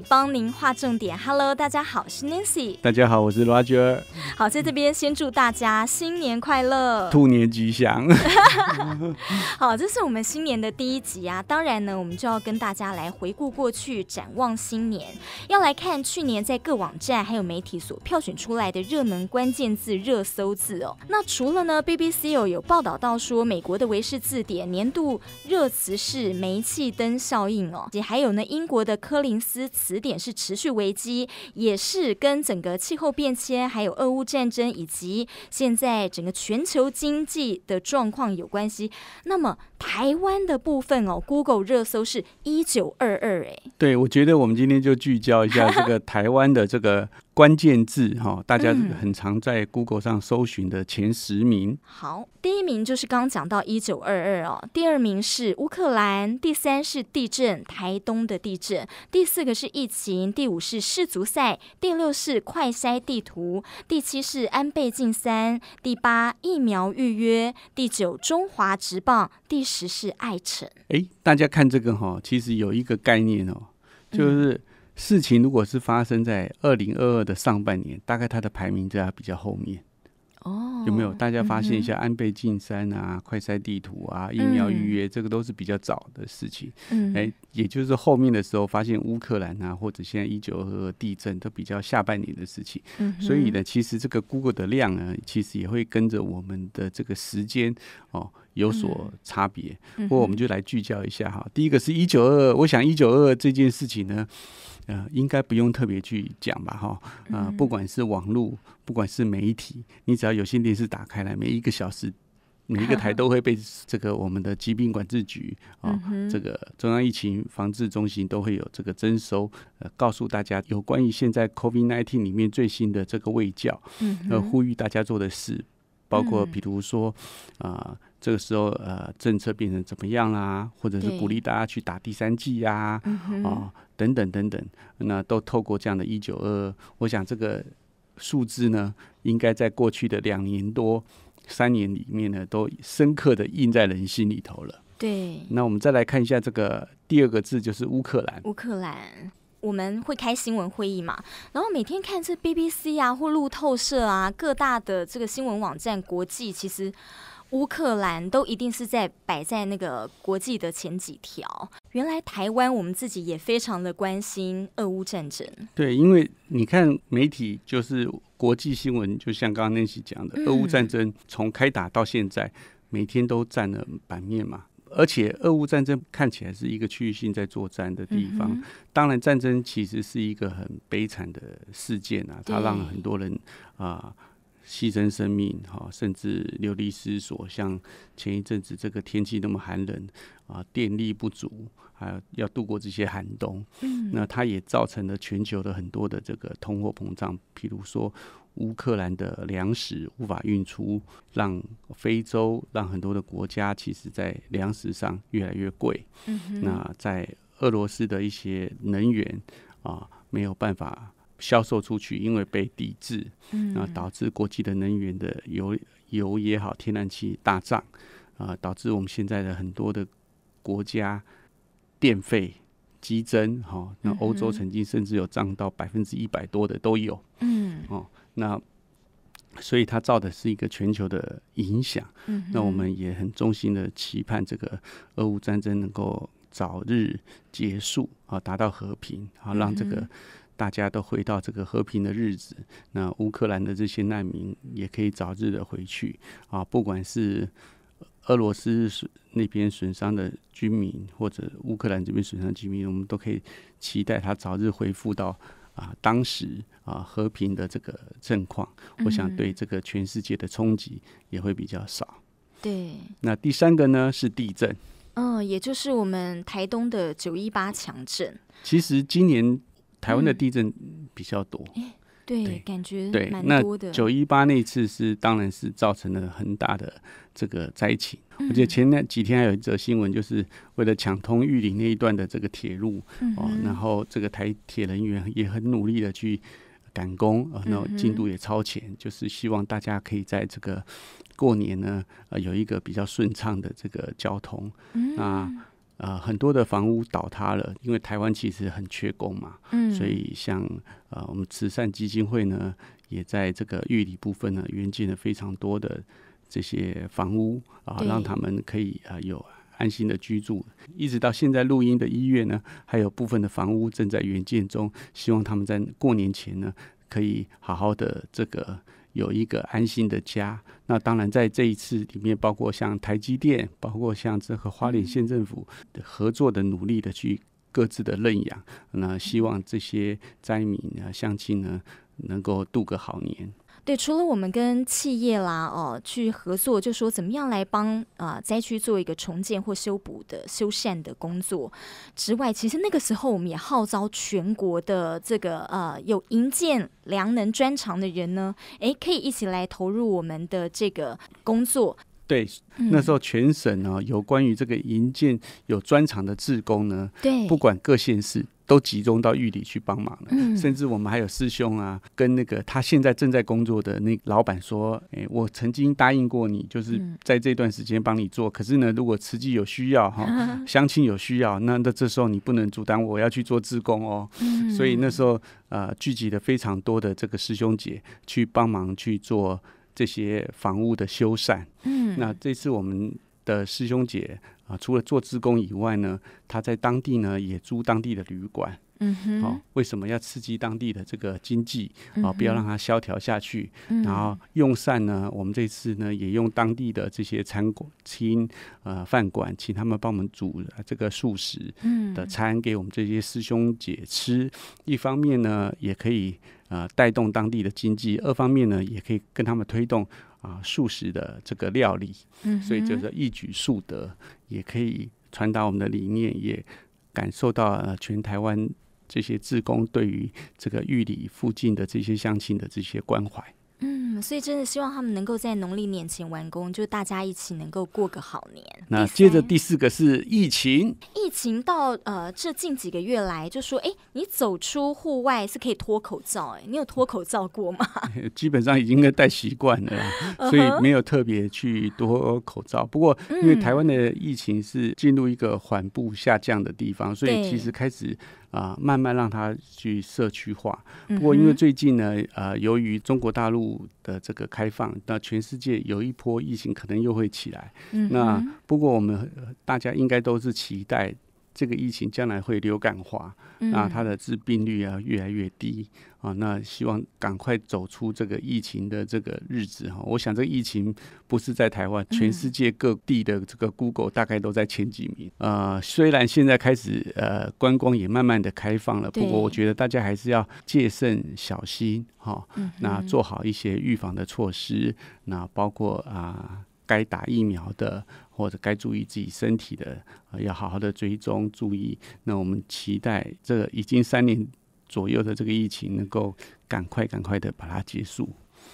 帮您画重点。Hello，大家好，是 Nancy。大家好，我是 Roger。好，在这边先祝大家新年快乐，兔年吉祥。好，这是我们新年的第一集啊。当然呢，我们就要跟大家来回顾过去，展望新年。要来看去年在各网站还有媒体所票选出来的热门关键字、热搜字哦。那除了呢，BBC 有报道到说，美国的维氏字典年度热词是煤气灯效应哦，也还有呢，英国的柯林斯词。词典是持续危机，也是跟整个气候变迁、还有俄乌战争，以及现在整个全球经济的状况有关系。那么台湾的部分哦，Google 热搜是一九二二，哎，对我觉得我们今天就聚焦一下这个台湾的这个。关键字哈，大家很常在 Google 上搜寻的前十名。好，第一名就是刚刚讲到一九二二哦，第二名是乌克兰，第三是地震，台东的地震，第四个是疫情，第五是世足赛，第六是快筛地图，第七是安倍晋三，第八疫苗预约，第九中华职棒，第十是爱城。哎，大家看这个哈，其实有一个概念哦，就是。事情如果是发生在二零二二的上半年，大概它的排名在比较后面，哦，有没有？大家发现一下，安倍晋三啊、快筛地图啊、疫苗预约，这个都是比较早的事情。嗯，哎，也就是后面的时候发现乌克兰啊，或者现在一九二二地震都比较下半年的事情。嗯，所以呢，其实这个 Google 的量呢，其实也会跟着我们的这个时间哦有所差别。或我们就来聚焦一下哈，第一个是一九二二，我想一九二二这件事情呢。呃，应该不用特别去讲吧，哈，呃，不管是网络，不管是媒体，你只要有线电视打开来，每一个小时，每一个台都会被这个我们的疾病管制局啊，这个中央疫情防治中心都会有这个征收，呃，告诉大家有关于现在 COVID nineteen 里面最新的这个卫教，呃，呼吁大家做的事，包括比如说啊。这个时候，呃，政策变成怎么样啦？或者是鼓励大家去打第三剂呀？啊，等等等等，那都透过这样的“一九二二”，我想这个数字呢，应该在过去的两年多、三年里面呢，都深刻的印在人心里头了。对。那我们再来看一下这个第二个字，就是乌克兰。乌克兰，我们会开新闻会议嘛？然后每天看这 BBC 啊，或路透社啊，各大的这个新闻网站，国际其实。乌克兰都一定是在摆在那个国际的前几条。原来台湾我们自己也非常的关心俄乌战争。对，因为你看媒体就是国际新闻，就像刚刚那期讲的，俄乌战争从开打到现在，每天都占了版面嘛。而且俄乌战争看起来是一个区域性在作战的地方。当然，战争其实是一个很悲惨的事件啊，它让很多人啊。牺牲生命，哈，甚至流离失所。像前一阵子这个天气那么寒冷啊，电力不足，还要度过这些寒冬。嗯，那它也造成了全球的很多的这个通货膨胀。譬如说，乌克兰的粮食无法运出，让非洲、让很多的国家，其实在粮食上越来越贵。嗯那在俄罗斯的一些能源啊，没有办法。销售出去，因为被抵制，嗯，然后导致国际的能源的油油也好，天然气大涨，啊，导致我们现在的很多的国家电费激增，哈，那欧洲曾经甚至有涨到百分之一百多的都有，嗯，哦，那所以它造的是一个全球的影响，嗯，那我们也很衷心的期盼这个俄乌战争能够早日结束，啊，达到和平，啊，让这个。大家都回到这个和平的日子，那乌克兰的这些难民也可以早日的回去啊。不管是俄罗斯那边损伤的居民，或者乌克兰这边损伤居民，我们都可以期待他早日恢复到啊当时啊和平的这个状况。我想对这个全世界的冲击也会比较少。对。那第三个呢是地震，嗯，也就是我们台东的九一八强震。其实今年。台湾的地震比较多，对，感觉对。那九一八那次是，当然是造成了很大的这个灾情。我且得前那几天还有一则新闻，就是为了抢通玉林那一段的这个铁路哦，然后这个台铁人员也很努力的去赶工，然后进度也超前，就是希望大家可以在这个过年呢，呃，有一个比较顺畅的这个交通。那啊，很多的房屋倒塌了，因为台湾其实很缺工嘛，嗯，所以像呃，我们慈善基金会呢，也在这个玉里部分呢，援建了非常多的这些房屋，啊，让他们可以啊有安心的居住。一直到现在，录音的医院呢，还有部分的房屋正在援建中，希望他们在过年前呢，可以好好的这个。有一个安心的家。那当然，在这一次里面，包括像台积电，包括像这个花莲县政府合作的努力的去各自的认养。那希望这些灾民呢，乡亲呢，能够度个好年。对，除了我们跟企业啦，哦，去合作，就说怎么样来帮啊灾区做一个重建或修补的修缮的工作之外，其实那个时候我们也号召全国的这个呃有营建良能专长的人呢，诶，可以一起来投入我们的这个工作。对，那时候全省呢，有关于这个银建有专厂的志工呢，对，不管各县市都集中到玉里去帮忙。嗯，甚至我们还有师兄啊，跟那个他现在正在工作的那老板说：“哎，我曾经答应过你，就是在这段时间帮你做。可是呢，如果慈济有需要哈，相亲有需要，那那这时候你不能阻挡，我要去做志工哦。所以那时候呃，聚集了非常多的这个师兄姐去帮忙去做。”这些房屋的修缮，嗯，那这次我们的师兄姐啊，除了做义工以外呢，他在当地呢也租当地的旅馆，嗯哼，好，为什么要刺激当地的这个经济啊？不要让它萧条下去。然后用膳呢，我们这次呢也用当地的这些餐馆、请呃饭馆，请他们帮我们煮这个素食的餐给我们这些师兄姐吃。一方面呢，也可以。啊，带动当地的经济。二方面呢，也可以跟他们推动啊素食的这个料理。嗯，所以就是一举数得，也可以传达我们的理念，也感受到全台湾这些志工对于这个玉里附近的这些乡亲的这些关怀。所以，真的希望他们能够在农历年前完工，就大家一起能够过个好年。那接着第四个是疫情，疫情到呃这近几个月来，就说，哎，你走出户外是可以脱口罩，哎，你有脱口罩过吗？基本上已经该戴习惯了，所以没有特别去脱口罩。不过，因为台湾的疫情是进入一个缓步下降的地方，所以其实开始。啊，慢慢让它去社区化。不过，因为最近呢，呃，由于中国大陆的这个开放，那全世界有一波疫情可能又会起来。那不过我们大家应该都是期待。这个疫情将来会流感化，那它的致病率啊越来越低啊，那希望赶快走出这个疫情的这个日子哈。我想这个疫情不是在台湾，全世界各地的这个 Google 大概都在前几名呃，虽然现在开始呃观光也慢慢的开放了，不过我觉得大家还是要戒慎小心哈。那做好一些预防的措施，那包括啊。该打疫苗的或者该注意自己身体的，呃，要好好的追踪注意。那我们期待这已经三年左右的这个疫情，能够赶快赶快的把它结束。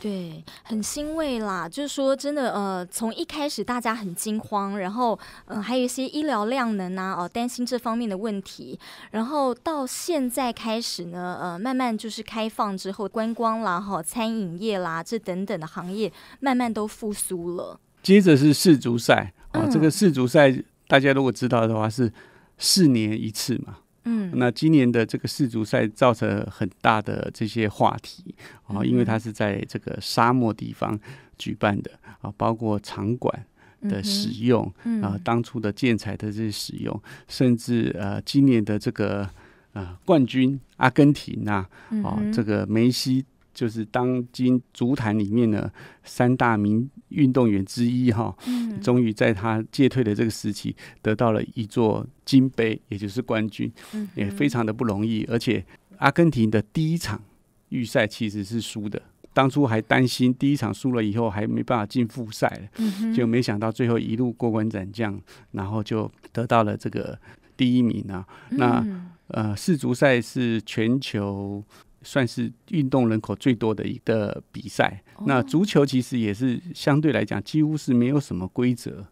对，很欣慰啦，就是说真的，呃，从一开始大家很惊慌，然后嗯，还有一些医疗量能啊，哦，担心这方面的问题。然后到现在开始呢，呃，慢慢就是开放之后，观光啦、哈，餐饮业啦这等等的行业，慢慢都复苏了。接着是世足赛啊，这个世足赛大家如果知道的话是四年一次嘛。嗯，那今年的这个世足赛造成很大的这些话题啊，因为它是在这个沙漠地方举办的啊，包括场馆的使用啊，当初的建材的这些使用，甚至呃今年的这个呃冠军阿根廷啊啊这个梅西。就是当今足坛里面的三大名运动员之一哈，终于在他戒退的这个时期得到了一座金杯，也就是冠军，也非常的不容易。而且阿根廷的第一场预赛其实是输的，当初还担心第一场输了以后还没办法进复赛就没想到最后一路过关斩将，然后就得到了这个第一名啊。那呃世足赛是全球。算是运动人口最多的一个比赛。那足球其实也是相对来讲，几乎是没有什么规则、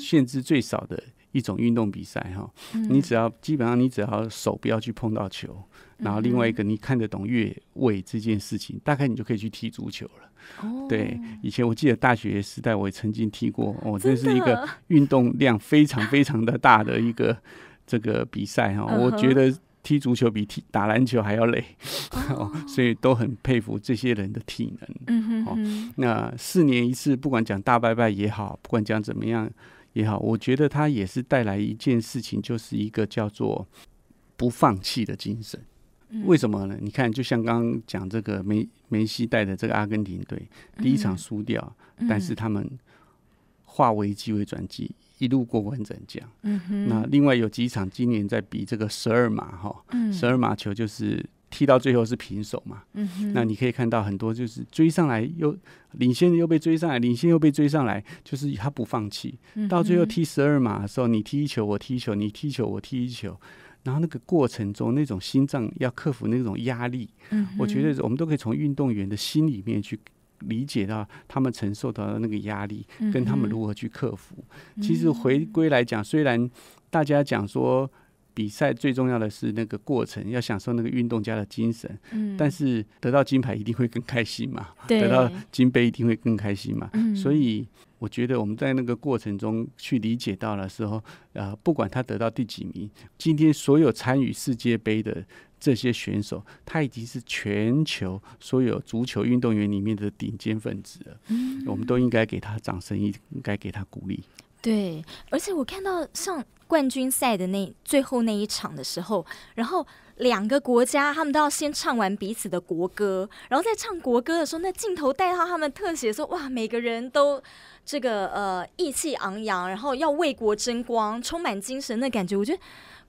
限制最少的一种运动比赛哈。你只要基本上，你只要手不要去碰到球，然后另外一个你看得懂越位这件事情，大概你就可以去踢足球了。哦，对，以前我记得大学时代我也曾经踢过哦，这是一个运动量非常非常的大的一个这个比赛哈。我觉得。踢足球比踢打篮球还要累，哦，所以都很佩服这些人的体能。嗯哼，哦，那四年一次，不管讲大拜拜也好，不管讲怎么样也好，我觉得他也是带来一件事情，就是一个叫做不放弃的精神。为什么呢？你看，就像刚刚讲这个梅梅西带的这个阿根廷队，第一场输掉，但是他们化危机为转机。一路过关斩将，那另外有几场今年在比这个十二码哈，十二码球就是踢到最后是平手嘛。那你可以看到很多就是追上来又领先又被追上来，领先又被追上来，就是他不放弃。到最后踢十二码的时候，你踢一球我踢一球，你踢一球我踢一球，然后那个过程中那种心脏要克服那种压力，我觉得我们都可以从运动员的心里面去。理解到他们承受到的那个压力，跟他们如何去克服。其实回归来讲，虽然大家讲说。比赛最重要的是那个过程，要享受那个运动家的精神。嗯，但是得到金牌一定会更开心嘛？得到金杯一定会更开心嘛？嗯，所以我觉得我们在那个过程中去理解到了时候，呃，不管他得到第几名，今天所有参与世界杯的这些选手，他已经是全球所有足球运动员里面的顶尖分子了。嗯，我们都应该给他掌声，应该给他鼓励。对，而且我看到像冠军赛的那最后那一场的时候，然后两个国家他们都要先唱完彼此的国歌，然后在唱国歌的时候，那镜头带到他们特写，说哇，每个人都这个呃意气昂扬，然后要为国争光，充满精神的感觉。我觉得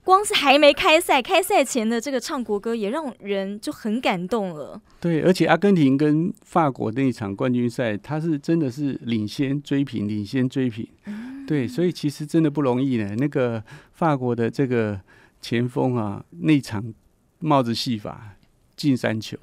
光是还没开赛，开赛前的这个唱国歌也让人就很感动了。对，而且阿根廷跟法国那一场冠军赛，他是真的是领先追平，领先追平。对，所以其实真的不容易呢。那个法国的这个前锋啊，那场帽子戏法进三球，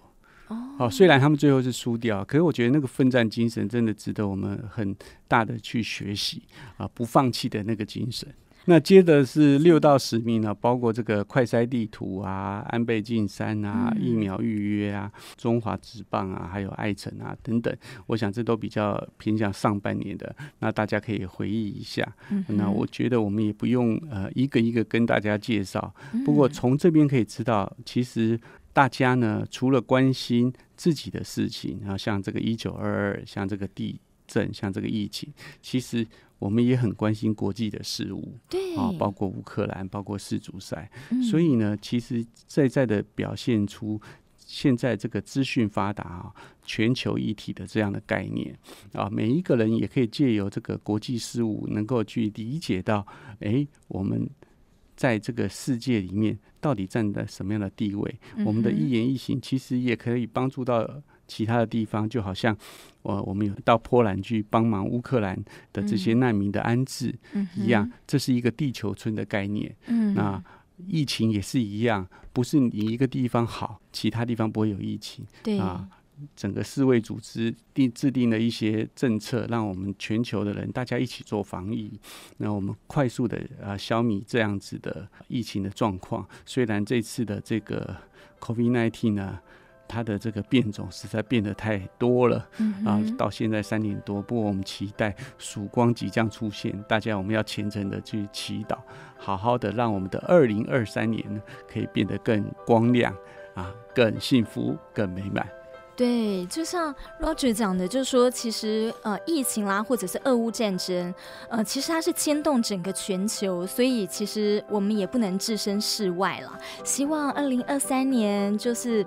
哦，好，虽然他们最后是输掉，可是我觉得那个奋战精神真的值得我们很大的去学习啊，不放弃的那个精神。那接着是六到十名呢，包括这个快筛地图啊、安倍晋三啊、疫苗预约啊、中华职棒啊、还有爱城啊等等。我想这都比较偏向上半年的，那大家可以回忆一下。那我觉得我们也不用呃一个一个跟大家介绍。不过从这边可以知道，其实大家呢除了关心自己的事情，然后像这个一九二二、像这个地震、像这个疫情，其实。我们也很关心国际的事物，啊，包括乌克兰，包括世足赛，所以呢，其实在在的表现出现在这个资讯发达啊，全球一体的这样的概念啊，每一个人也可以借由这个国际事务，能够去理解到，哎，我们在这个世界里面到底站在什么样的地位，我们的一言一行其实也可以帮助到。其他的地方就好像，呃，我们有到波兰去帮忙乌克兰的这些难民的安置一样，这是一个地球村的概念。嗯，那疫情也是一样，不是你一个地方好，其他地方不会有疫情。对啊，整个世卫组织定制定了一些政策，让我们全球的人大家一起做防疫。那我们快速的啊，消弭这样子的疫情的状况。虽然这次的这个 COVID-19 呢。它的这个变种实在变得太多了，嗯、啊，到现在三年多。不过我们期待曙光即将出现，大家我们要虔诚的去祈祷，好好的让我们的二零二三年可以变得更光亮啊，更幸福，更美满。对，就像 Roger 讲的，就是说，其实呃，疫情啦，或者是俄乌战争，呃，其实它是牵动整个全球，所以其实我们也不能置身事外了。希望二零二三年就是。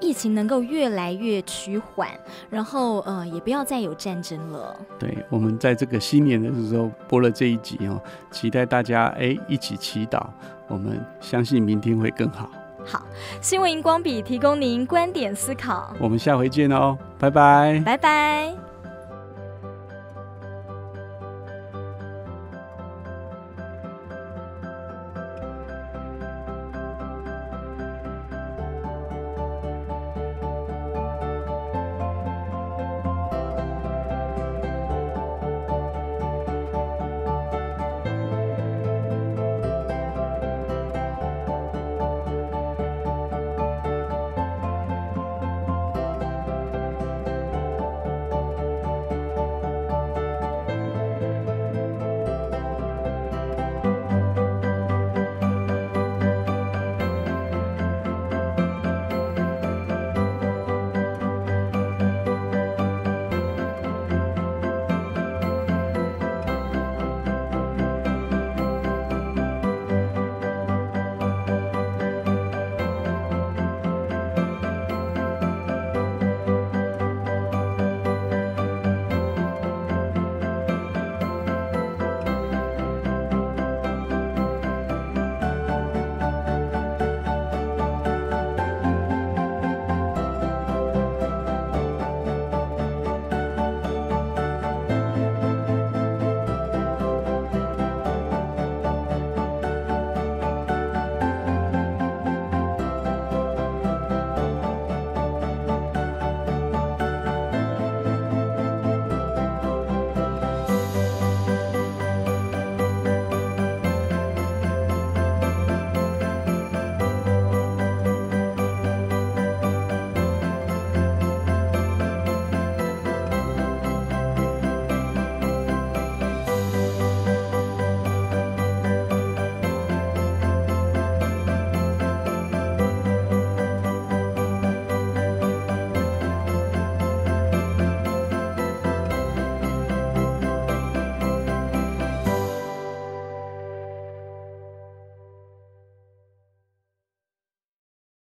疫情能够越来越趋缓，然后呃，也不要再有战争了。对我们在这个新年的时候播了这一集哦，期待大家哎一起祈祷，我们相信明天会更好。好，新闻荧光笔提供您观点思考，我们下回见哦，拜拜，拜拜。